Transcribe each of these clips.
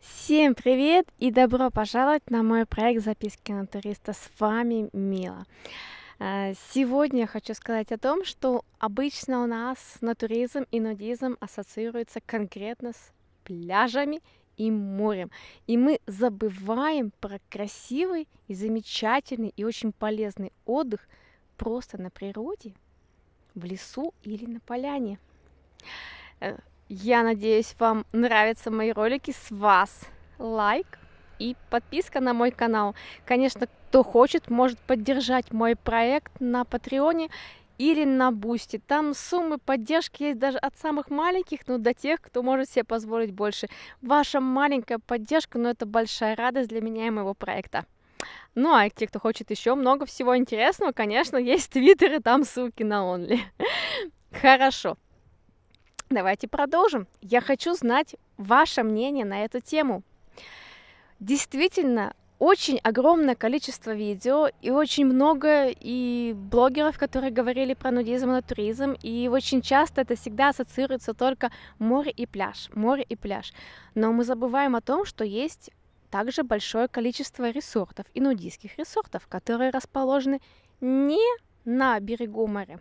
Всем привет и добро пожаловать на мой проект «Записки на туриста». С вами Мила. Э, сегодня я хочу сказать о том, что обычно у нас натуризм и нудизм ассоциируются конкретно с пляжами и морем. И мы забываем про красивый и замечательный и очень полезный отдых просто на природе, в лесу или на поляне э, я надеюсь, вам нравятся мои ролики. С вас лайк и подписка на мой канал. Конечно, кто хочет, может поддержать мой проект на Патреоне или на Бусти. Там суммы поддержки есть даже от самых маленьких, но до тех, кто может себе позволить больше. Ваша маленькая поддержка, но это большая радость для меня и моего проекта. Ну, а те, кто хочет еще много всего интересного, конечно, есть твиттеры, там ссылки на онли. Хорошо. Давайте продолжим. Я хочу знать ваше мнение на эту тему. Действительно, очень огромное количество видео и очень много и блогеров, которые говорили про нудизм и натуризм, и очень часто это всегда ассоциируется только море и пляж, море и пляж. Но мы забываем о том, что есть также большое количество ресортов и нудистских ресортов, которые расположены не на берегу моря.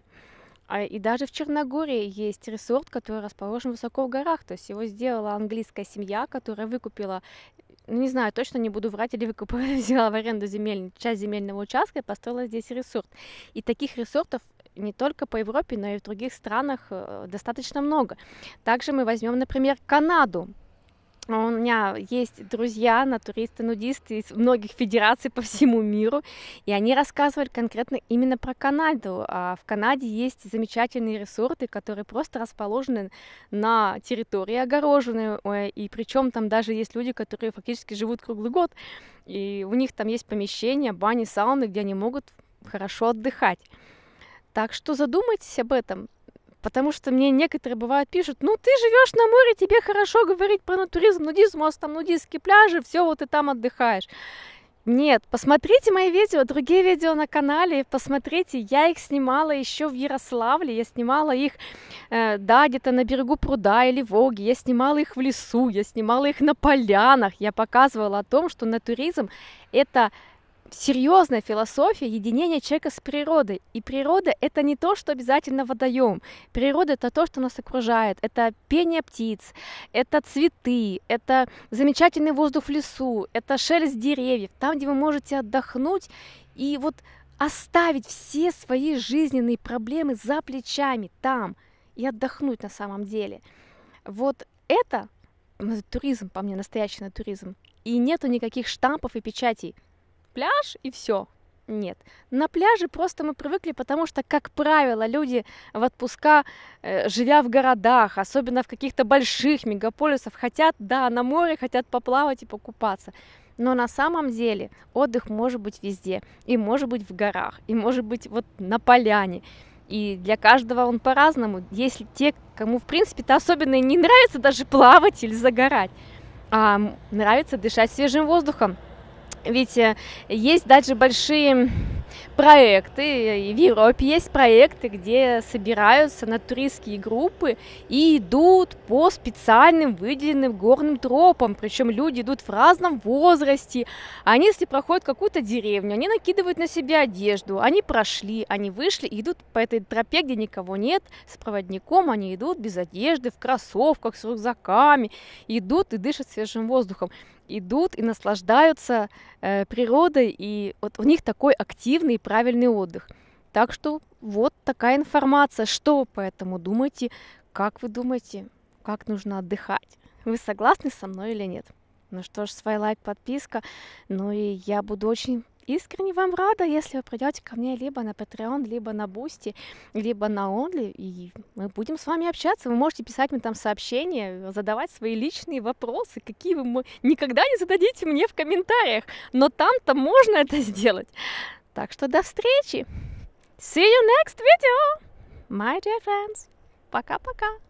А, и даже в Черногории есть ресорт, который расположен высоко в горах. То есть его сделала английская семья, которая выкупила ну, не знаю, точно не буду врать, или выкупила, взяла в аренду земельную часть земельного участка и построила здесь ресурс. И таких ресортов не только по Европе, но и в других странах э, достаточно много. Также мы возьмем, например, Канаду. А у меня есть друзья, натуристы-нудисты из многих федераций по всему миру, и они рассказывали конкретно именно про Канаду. А в Канаде есть замечательные ресорты, которые просто расположены на территории огороженные, э, и причем там даже есть люди, которые фактически живут круглый год, и у них там есть помещения, бани, сауны, где они могут хорошо отдыхать. Так что задумайтесь об этом. Потому что мне некоторые бывают пишут, ну ты живешь на море, тебе хорошо говорить про натуризм, нудизм, у вас там нудистские пляжи, все, вот ты там отдыхаешь. Нет, посмотрите мои видео, другие видео на канале, посмотрите, я их снимала еще в Ярославле, я снимала их, э, да, где-то на берегу пруда или Волги, я снимала их в лесу, я снимала их на полянах, я показывала о том, что натуризм это серьезная философия единения человека с природой. И природа — это не то, что обязательно водоем. Природа — это то, что нас окружает. Это пение птиц, это цветы, это замечательный воздух в лесу, это шелест деревьев, там, где вы можете отдохнуть и вот оставить все свои жизненные проблемы за плечами там и отдохнуть на самом деле. Вот это туризм, по мне, настоящий на туризм. И нету никаких штампов и печатей пляж и все. Нет. На пляже просто мы привыкли, потому что, как правило, люди в отпуска, э, живя в городах, особенно в каких-то больших мегаполисах, хотят, да, на море хотят поплавать и покупаться. Но на самом деле отдых может быть везде. И может быть в горах, и может быть вот на поляне. И для каждого он по-разному. Если те, кому в принципе-то особенно не нравится даже плавать или загорать, а нравится дышать свежим воздухом, ведь э, есть даже большие проекты, в Европе есть проекты, где собираются натуристские группы и идут по специальным выделенным горным тропам, причем люди идут в разном возрасте, они если проходят какую-то деревню, они накидывают на себя одежду, они прошли, они вышли, идут по этой тропе, где никого нет, с проводником они идут без одежды, в кроссовках, с рюкзаками, идут и дышат свежим воздухом идут и наслаждаются э, природой, и вот у них такой активный и правильный отдых. Так что вот такая информация. Что поэтому думаете? Как вы думаете, как нужно отдыхать? Вы согласны со мной или нет? Ну что ж, свой лайк, подписка. Ну и я буду очень искренне вам рада, если вы придете ко мне либо на Patreon, либо на Бусти, либо на Only, и мы будем с вами общаться. Вы можете писать мне там сообщения, задавать свои личные вопросы, какие вы никогда не зададите мне в комментариях, но там-то можно это сделать. Так что до встречи! See you next video, my dear friends! Пока-пока!